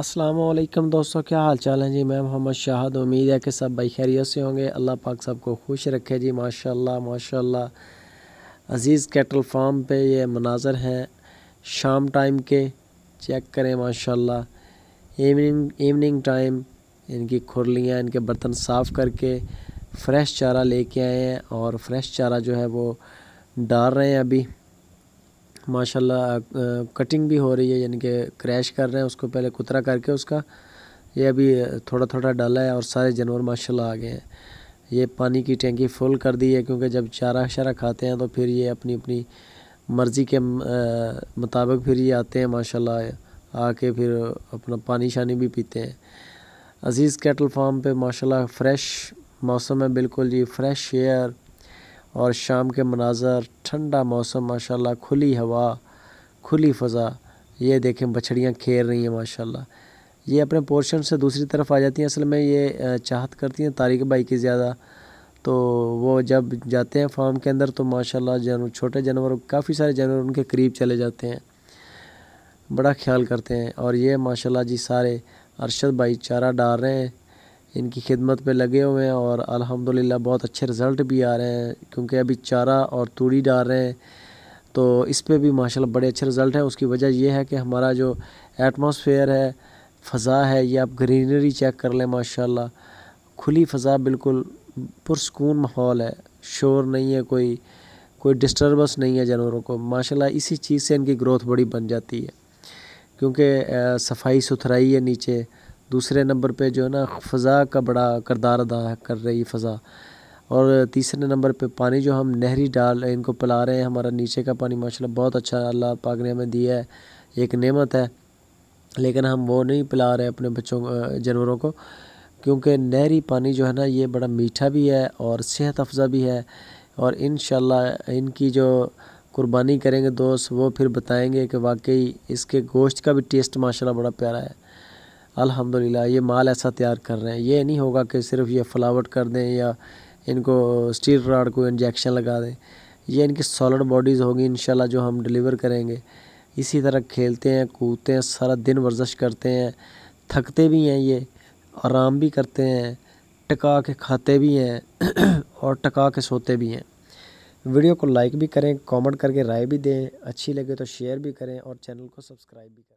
असलम दोस्तों क्या हाल चाल है जी मैं मोहम्मद शाहद उम्मीद है कि सब भाई खैरियत से होंगे अल्लाह पाक सबको खुश रखे जी माशाल्लाह माशाल्लाह अज़ीज़ कैटल फार्म पे ये मनाजर हैं शाम टाइम के चेक करें माशाल्लाह इवनिंग इवनिंग टाइम इनकी खुरलियाँ इनके बर्तन साफ़ करके फ़्रेश चारा लेके आए हैं और फ्रेश चारा जो है वो डाल रहे हैं अभी माशाल्लाह कटिंग भी हो रही है यानी कि क्रैश कर रहे हैं उसको पहले कुतरा करके उसका ये अभी थोड़ा थोड़ा डाला है और सारे जानवर माशाल्लाह आ गए हैं ये पानी की टैंकी फुल कर दी है क्योंकि जब चारा शारा खाते हैं तो फिर ये अपनी अपनी मर्ज़ी के मुताबिक फिर ये आते हैं माशाल्लाह आके फिर अपना पानी शानी भी पीते हैं अज़ीज़ कैटल फार्म पे माशाल्लाह फ़्रेश मौसम है बिल्कुल जी फ़्रेश एयर और शाम के मनाजर ठंडा मौसम माशाल्लाह खुली हवा खुली फ़ज़ा ये देखें बछड़ियाँ खेल रही हैं माशाल्लाह ये अपने पोर्शन से दूसरी तरफ आ जाती हैं असल में ये चाहत करती हैं तारिक भाई की ज़्यादा तो वो जब जाते हैं फार्म के अंदर तो माशाल्लाह जानवर छोटे जानवर काफ़ी सारे जानवर उनके करीब चले जाते हैं बड़ा ख्याल करते हैं और ये माशाल्लाह जी सारे अरशद भाई चारा डाल रहे हैं इनकी खिदमत पे लगे हुए हैं और अल्हम्दुलिल्लाह बहुत अच्छे रिज़ल्ट भी आ रहे हैं क्योंकि अभी चारा और तूड़ी डाल रहे हैं तो इस पर भी माशाल्लाह बड़े अच्छे रिज़ल्ट हैं उसकी वजह यह है कि हमारा जो एटमॉस्फेयर है फ़ज़ा है ये आप ग्रीनरी चेक कर लें माशाल्लाह खुली फ़ज़ा बिल्कुल पुरसकून माहौल है शोर नहीं है कोई कोई डिस्टर्बेंस नहीं है जानवरों को माशाल्लाह इसी चीज़ से इनकी ग्रोथ बड़ी बन जाती है क्योंकि सफाई सुथराई है नीचे दूसरे नंबर पे जो है ना फ़ज़ा का बड़ा करदार अदा कर रही फ़ज़ा और तीसरे नंबर पे पानी जो हम नहरी डाल इनको पिला रहे हैं हमारा नीचे का पानी माशाल्लाह बहुत अच्छा अल्लाह पाक ने हमें दिया है एक नेमत है लेकिन हम वो नहीं पिला रहे अपने बच्चों जानवरों को क्योंकि नहरी पानी जो है ना ये बड़ा मीठा भी है और सेहत अफजा भी है और इन इनकी जो कुर्बानी करेंगे दोस्त वो फिर बताएंगे कि वाकई इसके गोश्त का भी टेस्ट माशाल्लाह बड़ा प्यारा है अल्हम्दुलिल्लाह ये माल ऐसा तैयार कर रहे हैं ये नहीं होगा कि सिर्फ ये फ्लावट कर दें या इनको स्टील राड को इंजेक्शन लगा दें ये इनकी सॉलिड बॉडीज़ होगी इन जो हम डिलीवर करेंगे इसी तरह खेलते हैं कूदते हैं सारा दिन वर्जिश करते हैं थकते भी हैं ये आराम भी करते हैं टका के खाते भी हैं और टका के सोते भी हैं वीडियो को लाइक भी करें कमेंट करके राय भी दें अच्छी लगे तो शेयर भी करें और चैनल को सब्सक्राइब भी करें